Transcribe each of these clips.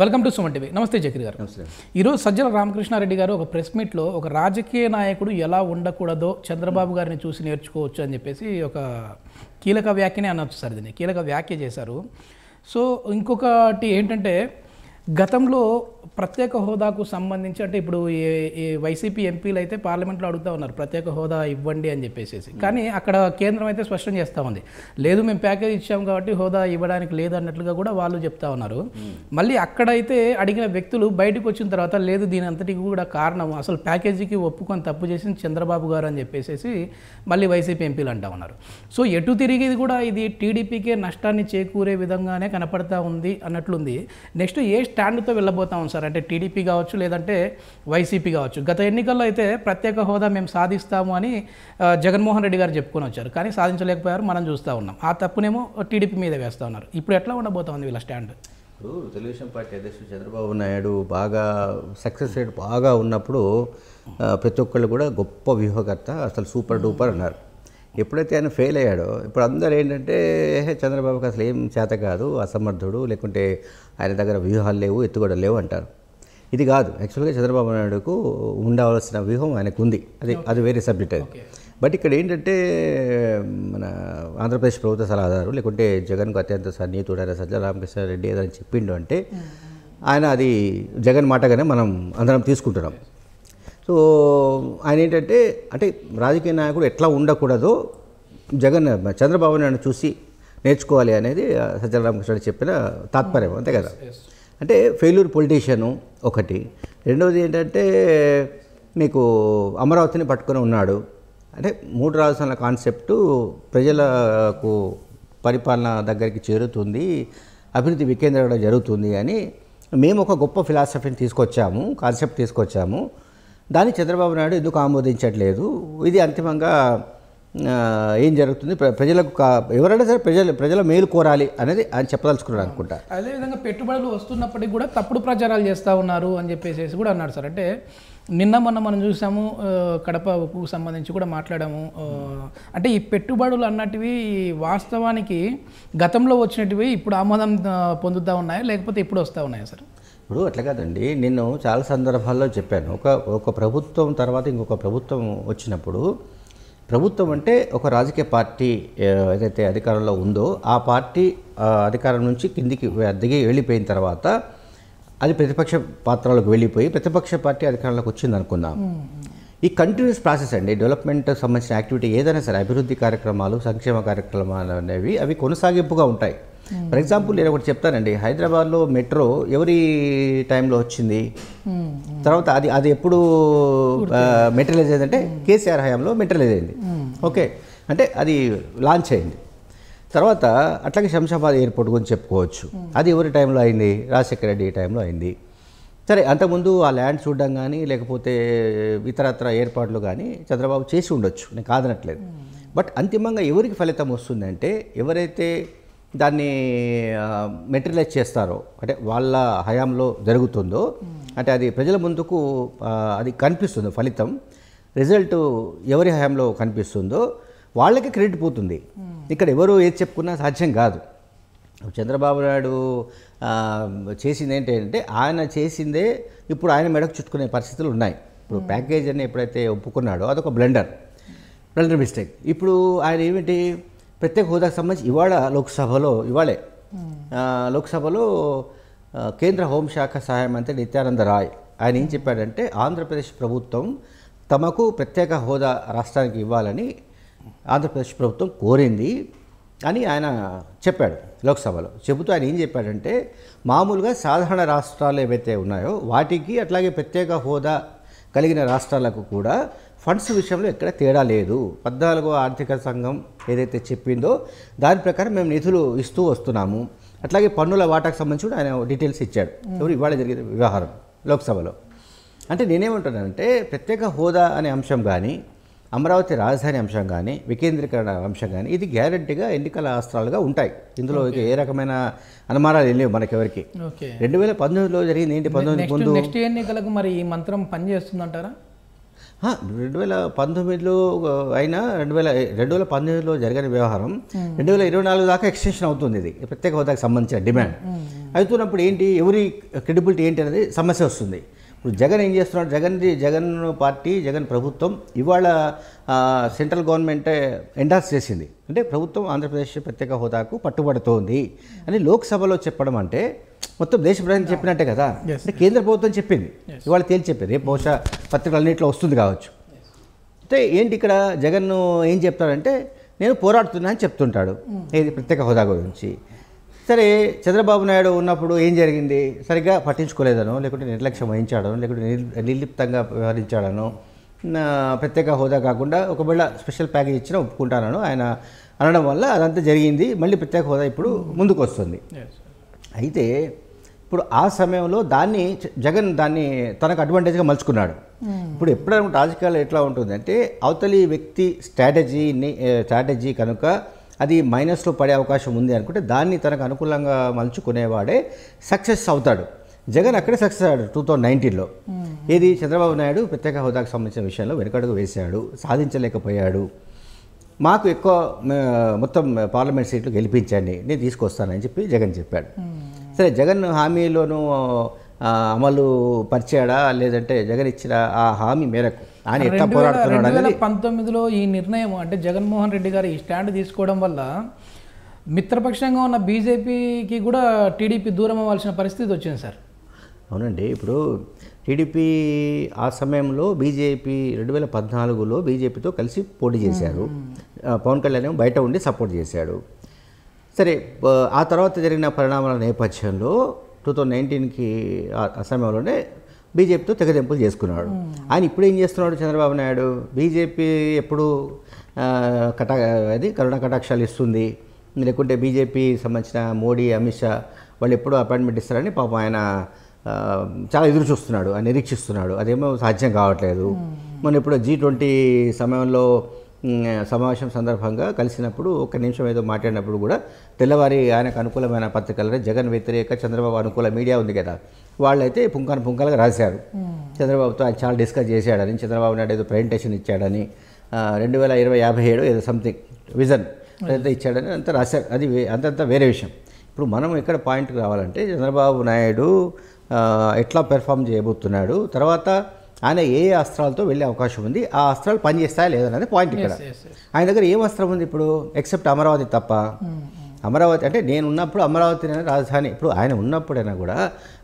Welcome to Suman TV నమస్తే జకిర్ గారు ఈరోజు సజ్జల రామకృష్ణారెడ్డి గారు ఒక ప్రెస్ మీట్లో ఒక రాజకీయ నాయకుడు ఎలా ఉండకూడదో చంద్రబాబు గారిని చూసి నేర్చుకోవచ్చు అని చెప్పేసి ఒక కీలక వ్యాఖ్యనే అనొచ్చు సార్ దీన్ని కీలక వ్యాఖ్య చేశారు సో ఇంకొకటి ఏంటంటే గతంలో ప్రత్యేక హోదాకు సంబంధించి అంటే ఇప్పుడు వైసీపీ ఎంపీలు అయితే పార్లమెంట్లో అడుగుతూ ఉన్నారు ప్రత్యేక హోదా ఇవ్వండి అని చెప్పేసి కానీ అక్కడ కేంద్రం అయితే స్పష్టం చేస్తూ ఉంది లేదు మేము ప్యాకేజ్ ఇచ్చాము కాబట్టి హోదా ఇవ్వడానికి లేదు అన్నట్లుగా కూడా వాళ్ళు చెప్తా ఉన్నారు hmm. మళ్ళీ అక్కడైతే అడిగిన వ్యక్తులు బయటకు వచ్చిన తర్వాత లేదు దీని అంతటికి కూడా కారణం అసలు ప్యాకేజీకి ఒప్పుకొని తప్పు చేసింది చంద్రబాబు గారు అని చెప్పేసి మళ్ళీ వైసీపీ ఎంపీలు అంటా ఉన్నారు సో ఎటు తిరిగిది కూడా ఇది టీడీపీకే నష్టాన్ని చేకూరే విధంగానే కనపడతా ఉంది అన్నట్లుంది నెక్స్ట్ ఏ స్టాండ్తో వెళ్ళబోతా ఉంది సార్ అంటే టీడీపీ కావచ్చు లేదంటే వైసీపీ కావచ్చు గత ఎన్నికల్లో అయితే ప్రత్యేక హోదా మేము సాధిస్తాము అని జగన్మోహన్ రెడ్డి గారు చెప్పుకొని వచ్చారు కానీ సాధించలేకపోయారు మనం చూస్తూ ఉన్నాం ఆ తప్పునేమో టీడీపీ మీద వేస్తూ ఉన్నారు ఇప్పుడు ఎట్లా ఉండబోతా ఉంది వీళ్ళ స్టాండ్ ఇప్పుడు తెలుగుదేశం పార్టీ అధ్యక్షుడు చంద్రబాబు నాయుడు బాగా సక్సెస్ రేట్ బాగా ఉన్నప్పుడు ప్రతి ఒక్కళ్ళు కూడా గొప్ప వ్యూహకర్త అసలు సూపర్ డూపర్ అన్నారు ఎప్పుడైతే ఆయన ఫెయిల్ అయ్యాడో ఇప్పుడు అందరూ ఏంటంటే చంద్రబాబుకి అసలు ఏం చేత కాదు అసమర్థుడు లేకుంటే ఆయన దగ్గర వ్యూహాలు లేవు ఎత్తుగడలు లేవు అంటారు ఇది కాదు యాక్చువల్గా చంద్రబాబు నాయుడుకు ఉండవలసిన వ్యూహం ఆయనకు ఉంది అది అది వేరే సబ్జెక్ట్ అది బట్ ఇక్కడ ఏంటంటే మన ఆంధ్రప్రదేశ్ ప్రభుత్వ సలహాదారు లేకుంటే జగన్కు అత్యంత సన్నిహితుడైన సజ్జల రామకృష్ణారెడ్డి ఏదైనా చెప్పిండు అంటే ఆయన అది జగన్ మాటగానే మనం అందరం తీసుకుంటున్నాం సో ఆయన ఏంటంటే అంటే రాజకీయ నాయకుడు ఎట్లా ఉండకూడదో జగన్ చంద్రబాబు నాయుడు చూసి నేర్చుకోవాలి అనేది సజ్జల రామకృష్ణ చెప్పిన తాత్పర్యం అంతే కదా అంటే ఫెయిల్యూర్ పొలిటీషియను ఒకటి రెండవది ఏంటంటే మీకు అమరావతిని పట్టుకొని ఉన్నాడు అంటే మూడు రాజధానుల కాన్సెప్టు ప్రజలకు పరిపాలన దగ్గరికి చేరుతుంది అభివృద్ధి వికేంద్రీకరణ జరుగుతుంది అని మేము ఒక గొప్ప ఫిలాసఫీని తీసుకొచ్చాము కాన్సెప్ట్ తీసుకొచ్చాము దాన్ని చంద్రబాబు నాయుడు ఎందుకు ఆమోదించట్లేదు ఇది అంతిమంగా ఏం జరుగుతుంది ప్రజలకు ఎవరైనా సరే ప్రజలు ప్రజల మేలు కోరాలి అనేది ఆయన చెప్పదలుచుకున్నాడు అనుకుంటా అదేవిధంగా పెట్టుబడులు వస్తున్నప్పటికీ కూడా తప్పుడు ప్రచారాలు చేస్తూ ఉన్నారు అని చెప్పేసి కూడా అన్నాడు సార్ అంటే నిన్న మొన్న మనం చూసాము కడపకు సంబంధించి కూడా మాట్లాడాము అంటే ఈ పెట్టుబడులు అన్నటివి వాస్తవానికి గతంలో వచ్చినటివి ఇప్పుడు ఆమోదం పొందుతూ ఉన్నాయా లేకపోతే ఇప్పుడు వస్తూ ఉన్నాయా సార్ ఇప్పుడు అట్లా కాదండి నేను చాలా సందర్భాల్లో చెప్పాను ఒక ఒక ప్రభుత్వం తర్వాత ఇంకొక ప్రభుత్వం వచ్చినప్పుడు ప్రభుత్వం అంటే ఒక రాజకీయ పార్టీ ఏదైతే అధికారంలో ఉందో ఆ పార్టీ అధికారం నుంచి కిందికి దిగి వెళ్ళిపోయిన తర్వాత అది ప్రతిపక్ష పాత్రలకు వెళ్ళిపోయి ప్రతిపక్ష పార్టీ అధికారంలోకి వచ్చింది అనుకుందాం ఈ కంటిన్యూస్ ప్రాసెస్ అండి డెవలప్మెంట్ సంబంధించిన యాక్టివిటీ ఏదైనా సరే అభివృద్ధి కార్యక్రమాలు సంక్షేమ కార్యక్రమాలు అనేవి అవి కొనసాగింపుగా ఉంటాయి Hmm. ఫర్ ఎగ్జాంపుల్ నేను ఒకటి చెప్తానండి హైదరాబాద్లో మెట్రో ఎవరి టైంలో వచ్చింది hmm, hmm. తర్వాత అది అది ఎప్పుడు మెటీరియలైజ్ అంటే కేసీఆర్ హయాంలో మెటీరియలైజ్ అయింది ఓకే అంటే అది లాంచ్ అయింది తర్వాత అట్లాగే శంషాబాద్ ఎయిర్పోర్ట్ గురించి చెప్పుకోవచ్చు అది ఎవరి టైంలో అయింది రాజశేఖర రెడ్డి టైంలో అయింది సరే అంతకుముందు ఆ ల్యాండ్ చూడడం కానీ లేకపోతే ఇతరత్ర ఏర్పాట్లు కానీ చంద్రబాబు చేసి ఉండొచ్చు నేను కాదనట్లేదు బట్ అంతిమంగా ఎవరికి ఫలితం వస్తుందంటే ఎవరైతే దాన్ని మెటీరియలైజ్ చేస్తారో అంటే వాళ్ళ హయాంలో జరుగుతుందో అంటే అది ప్రజల ముందుకు అది కనిపిస్తుంది ఫలితం రిజల్ట్ ఎవరి హయాంలో కనిపిస్తుందో వాళ్ళకి క్రెడిట్ పోతుంది ఇక్కడ ఎవరు ఏది చెప్పుకున్నా సాధ్యం కాదు చంద్రబాబు నాయుడు చేసింది ఏంటంటే ఆయన చేసిందే ఇప్పుడు ఆయన మెడకు చుట్టుకునే పరిస్థితులు ఉన్నాయి ఇప్పుడు ప్యాకేజ్ అని ఎప్పుడైతే ఒప్పుకున్నాడో అదొక బ్లెండర్ బ్లెండర్ మిస్టేక్ ఇప్పుడు ఆయన ఏమిటి ప్రత్యేక హోదాకు సంబంధించి ఇవాళ లోక్సభలో ఇవాళే hmm. లోక్సభలో కేంద్ర హోంశాఖ సహాయ మంత్రి నిత్యానంద రాయ్ ఆయన ఏం చెప్పాడంటే ఆంధ్రప్రదేశ్ ప్రభుత్వం తమకు ప్రత్యేక హోదా రాష్ట్రానికి ఇవ్వాలని ఆంధ్రప్రదేశ్ ప్రభుత్వం కోరింది అని ఆయన చెప్పాడు లోక్సభలో చెబుతూ ఆయన ఏం చెప్పాడంటే మామూలుగా సాధారణ రాష్ట్రాలు ఏవైతే ఉన్నాయో వాటికి అట్లాగే ప్రత్యేక హోదా కలిగిన రాష్ట్రాలకు కూడా ఫండ్స్ విషయంలో ఎక్కడ తేడా లేదు పద్నాలుగో ఆర్థిక సంఘం ఏదైతే చెప్పిందో దాని ప్రకారం మేము నిధులు ఇస్తూ వస్తున్నాము అట్లాగే పన్నుల వాటాకు సంబంధించి కూడా ఆయన డీటెయిల్స్ ఇచ్చాడు ఎవరు ఇవాళ జరిగిన వ్యవహారం లోక్సభలో అంటే నేనేమంటానంటే ప్రత్యేక హోదా అనే అంశం కానీ అమరావతి రాజధాని అంశం కానీ వికేంద్రీకరణ అంశం కానీ ఇది గ్యారంటీగా ఎన్నికల అస్త్రాలుగా ఉంటాయి ఇందులో ఏ రకమైన అనుమానాలు లేవు మనకెవరికి రెండు వేల పంతొమ్మిదిలో జరిగింది ఏంటి పంతొమ్మిది ముందు నెక్స్ట్ ఎన్నికలకు మరి ఈ మంత్రం పనిచేస్తుందంటారా రెండు వేల పంతొమ్మిదిలో అయినా రెండు వేల రెండు వేల పంతొమ్మిదిలో జరిగిన వ్యవహారం రెండు వేల ఇరవై నాలుగు దాకా ఎక్స్టెన్షన్ అవుతుంది ఇది ప్రత్యేక హోదాకి సంబంధించిన డిమాండ్ అవుతున్నప్పుడు ఏంటి ఎవరి క్రెడిబిలిటీ ఏంటి అనేది సమస్య వస్తుంది ఇప్పుడు జగన్ ఏం చేస్తున్నాడు జగన్ జగన్ పార్టీ జగన్ ప్రభుత్వం ఇవాళ సెంట్రల్ గవర్నమెంట్ ఎండార్స్ చేసింది అంటే ప్రభుత్వం ఆంధ్రప్రదేశ్ ప్రత్యేక హోదాకు పట్టుబడుతోంది అని లోక్సభలో చెప్పడం అంటే మొత్తం దేశ ప్రజలు చెప్పినట్టే కదా అంటే కేంద్ర ప్రభుత్వం చెప్పింది ఇవాళ తేల్చి చెప్పింది రేపు బహుశా పత్రికలన్నింటిలో వస్తుంది కావచ్చు అంటే ఏంటి ఇక్కడ జగన్ ఏం చెప్తాడంటే నేను పోరాడుతున్నా అని చెప్తుంటాడు hmm. ఏది ప్రత్యేక హోదా గురించి సరే చంద్రబాబు నాయుడు ఉన్నప్పుడు ఏం జరిగింది సరిగ్గా పట్టించుకోలేదనో లేకుంటే నిర్లక్ష్యం వహించాడను లేకుంటే నిర్లిప్తంగా వ్యవహరించాడనో ప్రత్యేక హోదా కాకుండా ఒకవేళ స్పెషల్ ప్యాకేజ్ ఇచ్చినా ఒప్పుకుంటానను ఆయన అనడం వల్ల అదంతా జరిగింది మళ్ళీ ప్రత్యేక హోదా ఇప్పుడు ముందుకు వస్తుంది అయితే ఇప్పుడు ఆ సమయంలో దాన్ని జగన్ దాన్ని తనకు అడ్వాంటేజ్గా మలుచుకున్నాడు hmm. ఇప్పుడు ఎప్పుడైనా రాజకీయాలు ఎట్లా ఉంటుందంటే అవతలి వ్యక్తి స్ట్రాటజీని స్ట్రాటజీ కనుక అది మైనస్లో పడే అవకాశం ఉంది అనుకుంటే దాన్ని తనకు అనుకూలంగా మలుచుకునేవాడే సక్సెస్ అవుతాడు జగన్ అక్కడే సక్సెస్ అయ్యాడు టూ థౌజండ్ నైన్టీన్లో ఇది చంద్రబాబు నాయుడు ప్రత్యేక హోదాకు సంబంధించిన విషయంలో వెనుకడుగు వేశాడు సాధించలేకపోయాడు మాకు ఎక్కువ మొత్తం పార్లమెంట్ సీట్లు గెలిపించండి నేను తీసుకొస్తానని చెప్పి జగన్ చెప్పాడు సరే జగన్ హామీలోనూ అమలు పరిచాడా లేదంటే జగన్ ఇచ్చిన ఆ హామీ మేరకు ఆయన ఎట్లా పోరాడుతున్నాడు అనేది పంతొమ్మిదిలో ఈ నిర్ణయం అంటే జగన్మోహన్ రెడ్డి గారు ఈ స్టాండ్ తీసుకోవడం వల్ల మిత్రపక్షంగా ఉన్న బీజేపీకి కూడా టీడీపీ దూరం అవ్వాల్సిన పరిస్థితి వచ్చింది సార్ అవునండి ఇప్పుడు టీడీపీ ఆ సమయంలో బీజేపీ రెండు వేల పద్నాలుగులో బీజేపీతో కలిసి పోటీ చేశారు పవన్ కళ్యాణ్ బయట ఉండి సపోర్ట్ చేశాడు సరే ఆ తర్వాత జరిగిన పరిణామాల నేపథ్యంలో టూ థౌజండ్ నైన్టీన్కి ఆ సమయంలోనే బీజేపీతో తెగదెంపులు చేసుకున్నాడు hmm. ఆయన ఇప్పుడు ఏం చేస్తున్నాడు చంద్రబాబు నాయుడు బీజేపీ ఎప్పుడు కటా అది కరోనా కటాక్షాలు ఇస్తుంది లేకుంటే బీజేపీ సంబంధించిన మోడీ అమిత్ షా వాళ్ళు ఎప్పుడు అపాయింట్మెంట్ ఇస్తారని పాపం ఆయన చాలా ఎదురు చూస్తున్నాడు ఆయన నిరీక్షిస్తున్నాడు అదేమో సాధ్యం కావట్లేదు hmm. మనం ఇప్పుడు జీ ట్వంటీ సమయంలో సమావేశం సందర్భంగా కలిసినప్పుడు ఒక నిమిషం ఏదో మాట్లాడినప్పుడు కూడా తెల్లవారి ఆయనకు అనుకూలమైన పత్రికలనే జగన్ వ్యతిరేక చంద్రబాబు అనుకూల మీడియా ఉంది కదా వాళ్ళైతే పుంకాను పుంకాలుగా రాశారు చంద్రబాబుతో ఆయన చాలా డిస్కస్ చేశాడని చంద్రబాబు నాయుడు ఏదో ప్రజెంటేషన్ ఇచ్చాడని రెండు వేల ఇరవై యాభై ఏడు ఏదో సంథింగ్ విజన్ ఏదైతే ఇచ్చాడని అంతా రాశారు అది అంతంత వేరే విషయం ఇప్పుడు మనం ఇక్కడ పాయింట్కి రావాలంటే చంద్రబాబు నాయుడు ఎట్లా పెర్ఫామ్ చేయబోతున్నాడు తర్వాత ఆయన ఏ అస్త్రాలతో వెళ్ళే అవకాశం ఉంది ఆ అస్త్రాలు పనిచేస్తాయా లేదనేది పాయింట్ ఇక్కడ ఆయన దగ్గర ఏం అస్త్రం ఉంది ఇప్పుడు ఎక్సెప్ట్ అమరావతి తప్ప hmm, hmm. అమరావతి అంటే నేను ఉన్నప్పుడు అమరావతి రాజధాని ఇప్పుడు ఆయన ఉన్నప్పుడైనా కూడా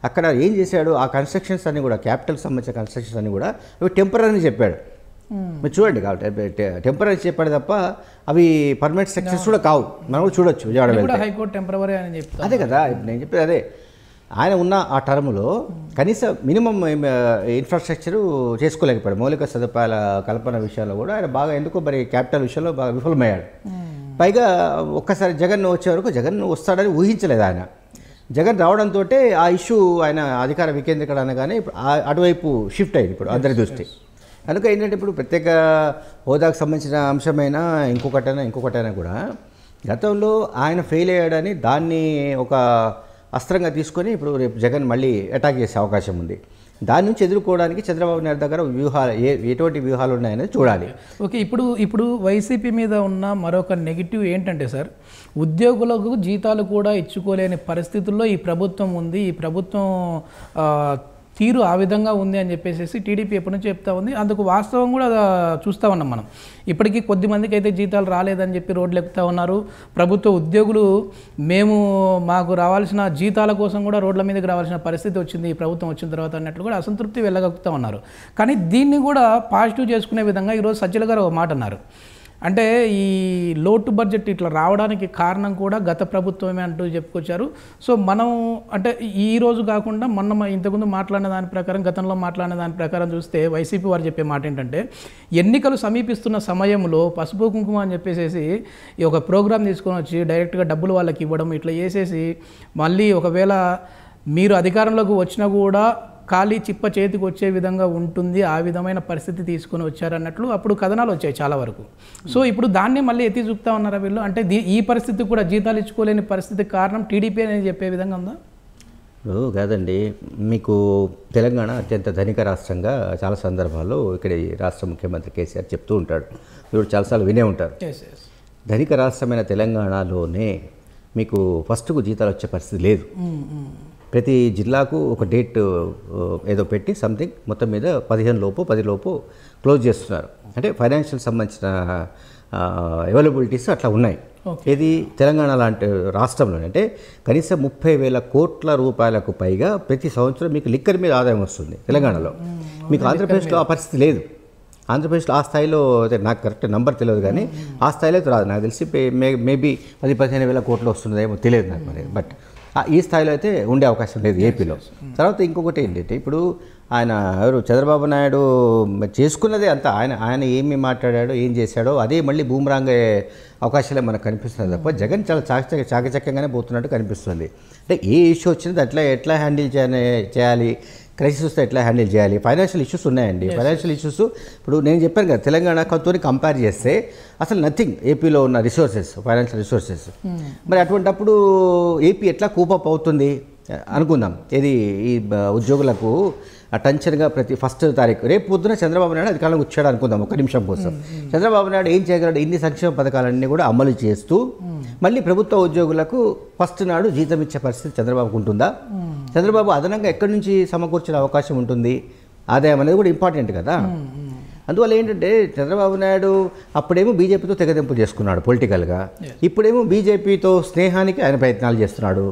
అక్కడ ఏం చేశాడు ఆ కన్స్ట్రక్షన్స్ అన్నీ కూడా క్యాపిటల్ సంబంధించిన కన్స్ట్రక్షన్స్ అన్నీ కూడా అవి టెంపరీ చెప్పాడు hmm. మీరు చూడండి కాబట్టి టెంపరీ చెప్పాడు తప్ప అవి పర్మనెంట్ సెక్షన్స్ కూడా కావు మనం చూడొచ్చు విజయవాడ అదే కదా నేను చెప్పేది అదే ఆయన ఉన్న ఆ టర్మ్లో కనీసం మినిమం ఇన్ఫ్రాస్ట్రక్చరు చేసుకోలేకపోయాడు మౌలిక సదుపాయాల కల్పన విషయంలో కూడా ఆయన బాగా ఎందుకో మరి క్యాపిటల్ విషయంలో బాగా విఫలమయ్యాడు పైగా ఒక్కసారి జగన్ వచ్చే వరకు జగన్ వస్తాడని ఊహించలేదు ఆయన జగన్ రావడంతో ఆ ఇష్యూ ఆయన అధికార వికేంద్రీకరణ అనగానే ఇప్పుడు అటువైపు షిఫ్ట్ అయింది ఇప్పుడు అందరి దృష్టి కనుక ఏంటంటే ఇప్పుడు ప్రత్యేక హోదాకు సంబంధించిన అంశమైనా ఇంకొకటైనా ఇంకొకటైనా కూడా గతంలో ఆయన ఫెయిల్ అయ్యాడని దాన్ని ఒక అస్త్రంగా తీసుకొని ఇప్పుడు రేపు జగన్ మళ్ళీ అటాక్ చేసే అవకాశం ఉంది దాని నుంచి ఎదుర్కోవడానికి చంద్రబాబు నాయుడు దగ్గర వ్యూహాలు ఏ ఎటువంటి వ్యూహాలు ఉన్నాయనేది చూడాలి ఓకే ఇప్పుడు ఇప్పుడు వైసీపీ మీద ఉన్న మరొక నెగిటివ్ ఏంటంటే సార్ ఉద్యోగులకు జీతాలు కూడా ఇచ్చుకోలేని పరిస్థితుల్లో ఈ ప్రభుత్వం ఉంది ఈ ప్రభుత్వం తీరు ఆ విధంగా ఉంది అని చెప్పేసి టీడీపీ ఎప్పటి నుంచి చెప్తా ఉంది అందుకు వాస్తవం కూడా చూస్తూ ఉన్నాం మనం ఇప్పటికీ కొద్ది మందికి అయితే జీతాలు రాలేదని చెప్పి రోడ్లు ఎక్కుతా ఉన్నారు ప్రభుత్వ ఉద్యోగులు మేము మాకు రావాల్సిన జీతాల కోసం కూడా రోడ్ల మీదకి రావాల్సిన పరిస్థితి వచ్చింది ఈ ప్రభుత్వం వచ్చిన తర్వాత అన్నట్లు కూడా అసంతృప్తి వెళ్ళగక్కుతూ ఉన్నారు కానీ దీన్ని కూడా పాజిటివ్ చేసుకునే విధంగా ఈరోజు సజ్జల గారు ఒక మాట అన్నారు అంటే ఈ లోటు బడ్జెట్ ఇట్లా రావడానికి కారణం కూడా గత ప్రభుత్వమే అంటూ చెప్పుకొచ్చారు సో మనం అంటే ఈ రోజు కాకుండా మొన్న ఇంతకుముందు మాట్లాడిన దాని ప్రకారం గతంలో మాట్లాడిన దాని ప్రకారం చూస్తే వైసీపీ వారు చెప్పే మాట ఏంటంటే ఎన్నికలు సమీపిస్తున్న సమయంలో పసుపు కుంకుమ అని చెప్పేసి ఈ ఒక ప్రోగ్రాం తీసుకొని వచ్చి డైరెక్ట్గా డబ్బులు వాళ్ళకి ఇవ్వడం ఇట్లా చేసేసి మళ్ళీ ఒకవేళ మీరు అధికారంలోకి వచ్చినా కూడా ఖాళీ చిప్ప చేతికి వచ్చే విధంగా ఉంటుంది ఆ విధమైన పరిస్థితి తీసుకొని వచ్చారన్నట్లు అప్పుడు కథనాలు వచ్చాయి చాలా వరకు సో ఇప్పుడు దాన్ని మళ్ళీ ఎత్తి చూపుతా ఉన్నారా వీళ్ళు అంటే ఈ పరిస్థితి కూడా జీతాలు ఇచ్చుకోలేని పరిస్థితి కారణం టీడీపీ అనేది చెప్పే విధంగా ఉందా కాదండి మీకు తెలంగాణ అత్యంత ధనిక రాష్ట్రంగా చాలా సందర్భాల్లో ఇక్కడ రాష్ట్ర ముఖ్యమంత్రి కేసీఆర్ చెప్తూ ఉంటాడు మీరు చాలాసార్లు వినే ఉంటారు ధనిక రాష్ట్రమైన తెలంగాణలోనే మీకు ఫస్ట్కు జీతాలు వచ్చే పరిస్థితి లేదు ప్రతి జిల్లాకు ఒక డేట్ ఏదో పెట్టి సంథింగ్ మొత్తం మీద పదిహేను లోపు పది లోపు క్లోజ్ చేస్తున్నారు అంటే ఫైనాన్షియల్ సంబంధించిన అవైలబిలిటీస్ అట్లా ఉన్నాయి ఇది తెలంగాణ లాంటి రాష్ట్రంలో అంటే కనీసం ముప్పై వేల కోట్ల రూపాయలకు పైగా ప్రతి సంవత్సరం మీకు లిక్కర్ మీద ఆదాయం వస్తుంది తెలంగాణలో మీకు ఆంధ్రప్రదేశ్లో ఆ పరిస్థితి లేదు ఆంధ్రప్రదేశ్లో ఆ స్థాయిలో అయితే నాకు కరెక్ట్ నెంబర్ తెలియదు కానీ ఆ స్థాయిలో అయితే రాదు నాకు తెలిసి మే మేబీ పది పదిహేను వేల కోట్లు వస్తుందేమో తెలియదు నాకు మరి బట్ ఈ స్థాయిలో అయితే ఉండే అవకాశం లేదు ఏపీలో hmm. తర్వాత ఇంకొకటి ఏంటంటే ఇప్పుడు ఆయన ఎవరు చంద్రబాబు నాయుడు చేసుకున్నదే అంతా ఆయన ఆయన ఏమి మాట్లాడాడో ఏం చేశాడో అదే మళ్ళీ బూమరాంగే అవకాశాలే మనకు కనిపిస్తుంది తప్ప hmm. జగన్ చాలా చాకచక చాకచక్యంగానే పోతున్నట్టు కనిపిస్తుంది అంటే ఏ ఇష్యూ వచ్చినా అట్లా ఎట్లా హ్యాండిల్ చేయాలి క్రైసిస్ వస్తే ఎట్లా హ్యాండిల్ చేయాలి ఫైనాన్షియల్ ఇష్యూస్ ఉన్నాయండి ఫైనాన్షియల్ ఇష్యూస్ ఇప్పుడు నేను చెప్పాను కదా తెలంగాణ తెలంగాణతో కంపేర్ చేస్తే అసలు నథింగ్ ఏపీలో ఉన్న రిసోర్సెస్ ఫైనాన్షియల్ రిసోర్సెస్ మరి అటువంటి అప్పుడు ఏపీ ఎట్లా కూపప్ అవుతుంది అనుకుందాం ఇది ఈ ఉద్యోగులకు టెన్షన్గా ప్రతి ఫస్ట్ తారీఖు రేపు పొద్దున చంద్రబాబు నాయుడు అధికారంలోకి వచ్చాడు అనుకుందాం ఒక నిమిషం కోసం చంద్రబాబు నాయుడు ఏం చేయగలడు ఇన్ని సంక్షేమ పథకాలన్నీ కూడా అమలు చేస్తూ మళ్ళీ ప్రభుత్వ ఉద్యోగులకు ఫస్ట్ నాడు జీతం ఇచ్చే పరిస్థితి చంద్రబాబుకు ఉంటుందా చంద్రబాబు అదనంగా ఎక్కడి నుంచి సమకూర్చిన అవకాశం ఉంటుంది ఆదాయం అనేది కూడా ఇంపార్టెంట్ కదా అందువల్ల ఏంటంటే చంద్రబాబు నాయుడు అప్పుడేమో బీజేపీతో తెగదింపు చేసుకున్నాడు పొలిటికల్గా ఇప్పుడేమో బీజేపీతో స్నేహానికి ఆయన ప్రయత్నాలు చేస్తున్నాడు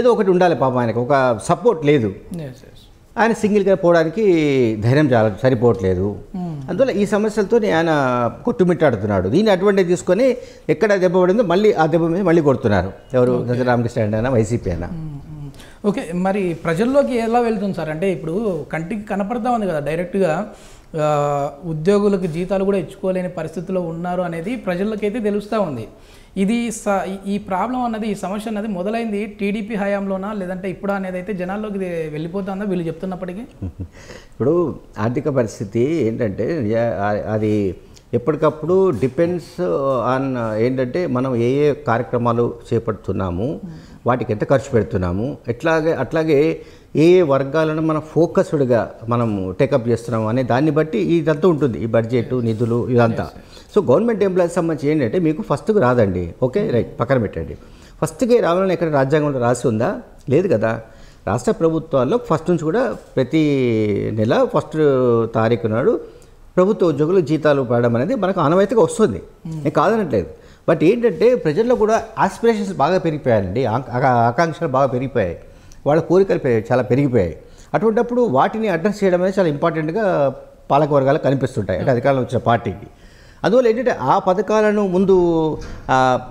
ఏదో ఒకటి ఉండాలి పాప ఆయనకు ఒక సపోర్ట్ లేదు ఆయన సింగిల్గా పోవడానికి ధైర్యం చాలా సరిపోవట్లేదు అందువల్ల ఈ సమస్యలతో ఆయన కొట్టుమిట్టాడుతున్నాడు దీన్ని అడ్వాంటేజ్ తీసుకొని ఎక్కడ దెబ్బ పడిందో మళ్ళీ ఆ దెబ్బ మీద మళ్ళీ కొడుతున్నారు ఎవరు రామకృష్ణ అయినా వైసీపీ అయినా ఓకే మరి ప్రజల్లోకి ఎలా వెళ్తుంది సార్ అంటే ఇప్పుడు కంటికి కనపడతా ఉంది కదా డైరెక్ట్గా ఉద్యోగులకు జీతాలు కూడా ఇచ్చుకోలేని పరిస్థితిలో ఉన్నారు అనేది ప్రజలకైతే తెలుస్తూ ఉంది ఇది స ఈ ప్రాబ్లం అన్నది ఈ సమస్య అన్నది మొదలైంది టీడీపీ హయాంలోనా లేదంటే ఇప్పుడు అనేది అయితే జనాల్లోకి వెళ్ళిపోతుందా వీళ్ళు చెప్తున్నప్పటికీ ఇప్పుడు ఆర్థిక పరిస్థితి ఏంటంటే అది ఎప్పటికప్పుడు డిపెండ్స్ ఆన్ uh, uh, ఏంటంటే మనం ఏ ఏ కార్యక్రమాలు చేపడుతున్నాము వాటికి ఎంత ఖర్చు పెడుతున్నాము ఎట్లాగే అట్లాగే ఏ ఏ వర్గాలను మనం ఫోకస్డ్గా మనం టేకప్ చేస్తున్నాము అనే దాన్ని బట్టి ఇదంతా ఉంటుంది ఈ బడ్జెట్ నిధులు ఇదంతా సో గవర్నమెంట్ ఎంప్లాయీస్ సంబంధించి ఏంటంటే మీకు ఫస్ట్కి రాదండి ఓకే రైట్ పక్కన పెట్టండి ఫస్ట్కి రావాలని ఎక్కడ రాజ్యాంగంలో రాసి ఉందా లేదు కదా రాష్ట్ర ప్రభుత్వాల్లో ఫస్ట్ నుంచి కూడా ప్రతి నెల ఫస్ట్ తారీఖు నాడు ప్రభుత్వ ఉద్యోగులు జీతాలు పడడం అనేది మనకు ఆనవాయితీగా వస్తుంది నేను కాదనట్లేదు బట్ ఏంటంటే ప్రజల్లో కూడా ఆస్పిరేషన్స్ బాగా పెరిగిపోయాయండి ఆకాంక్షలు బాగా పెరిగిపోయాయి వాళ్ళ కోరికలు చాలా పెరిగిపోయాయి అటువంటిప్పుడు వాటిని అడ్రస్ చేయడం అనేది చాలా ఇంపార్టెంట్గా పాలకవర్గాలు కనిపిస్తుంటాయి అంటే అధికారంలో వచ్చిన పార్టీకి అందువల్ల ఏంటంటే ఆ పథకాలను ముందు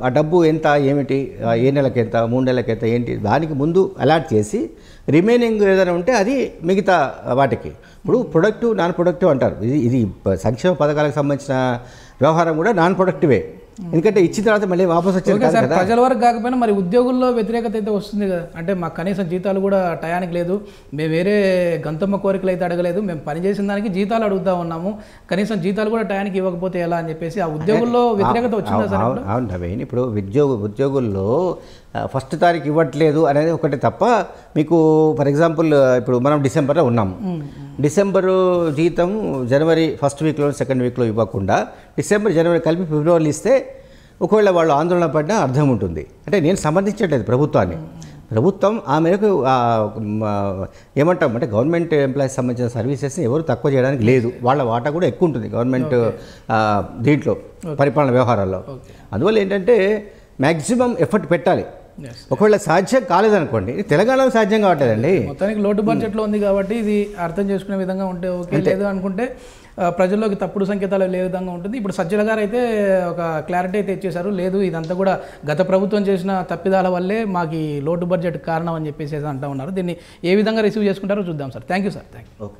ఆ డబ్బు ఎంత ఏమిటి ఏ నెలకి ఎంత మూడు నెలలకి ఎంత ఏంటి దానికి ముందు అలాట్ చేసి రిమైనింగ్ ఏదైనా ఉంటే అది మిగతా వాటికి ఇప్పుడు ప్రొడక్టివ్ నాన్ ప్రొడక్టివ్ అంటారు ఇది ఇది సంక్షేమ పథకాలకు సంబంధించిన వ్యవహారం కూడా నాన్ ప్రొడక్టివే ఎందుకంటే ఇచ్చిన తర్వాత మళ్ళీ వాపస్ వచ్చేది ప్రజల వరకు కాకపోయినా మరి ఉద్యోగుల్లో వ్యతిరేకత అయితే వస్తుంది కదా అంటే మాకు కనీసం జీతాలు కూడా టయానికి లేదు మేము వేరే గంతమ్మ కోరికలు అయితే అడగలేదు మేము పనిచేసిన దానికి జీతాలు అడుగుతా ఉన్నాము కనీసం జీతాలు కూడా టయానికి ఇవ్వకపోతే ఎలా అని చెప్పేసి ఆ ఉద్యోగుల్లో వ్యతిరేకత వచ్చిందా సార్ అవును నవీన్ ఇప్పుడు ఉద్యోగ ఉద్యోగుల్లో ఫస్ట్ తారీఖు ఇవ్వట్లేదు అనేది ఒకటి తప్ప మీకు ఫర్ ఎగ్జాంపుల్ ఇప్పుడు మనం డిసెంబర్లో ఉన్నాం డిసెంబరు జీతం జనవరి ఫస్ట్ వీక్లో సెకండ్ వీక్లో ఇవ్వకుండా డిసెంబర్ జనవరి కలిపి ఫిబ్రవరిలో ఇస్తే ఒకవేళ వాళ్ళు ఆందోళన పడినా అర్థం ఉంటుంది అంటే నేను సంబంధించట్లేదు ప్రభుత్వాన్ని ప్రభుత్వం ఆ మేరకు ఏమంటాం అంటే గవర్నమెంట్ ఎంప్లాయీస్ సంబంధించిన సర్వీసెస్ని ఎవరు తక్కువ చేయడానికి లేదు వాళ్ళ వాటా కూడా ఎక్కువ ఉంటుంది గవర్నమెంట్ దీంట్లో పరిపాలన వ్యవహారాల్లో అందువల్ల ఏంటంటే మ్యాక్సిమం ఎఫర్ట్ పెట్టాలి ఒకవేళ సాధ్యం కాలేదనుకోండి తెలంగాణలో సాధ్యం కావట్లేదండి మొత్తానికి లోటు hmm. బడ్జెట్లో ఉంది కాబట్టి ఇది అర్థం చేసుకునే విధంగా ఉంటే ఓకే లేదు అనుకుంటే ప్రజల్లోకి తప్పుడు సంకేతాలు లే విధంగా ఉంటుంది ఇప్పుడు సజ్జల గారు అయితే ఒక క్లారిటీ అయితే ఇచ్చేశారు లేదు ఇదంతా కూడా గత ప్రభుత్వం చేసిన తప్పిదాల వల్లే మాకు ఈ లోటు బడ్జెట్ కారణం అని చెప్పేసి అంటూ ఉన్నారు దీన్ని ఏ విధంగా రిసీవ్ చేసుకుంటారో చూద్దాం sir thank you sir thank you okay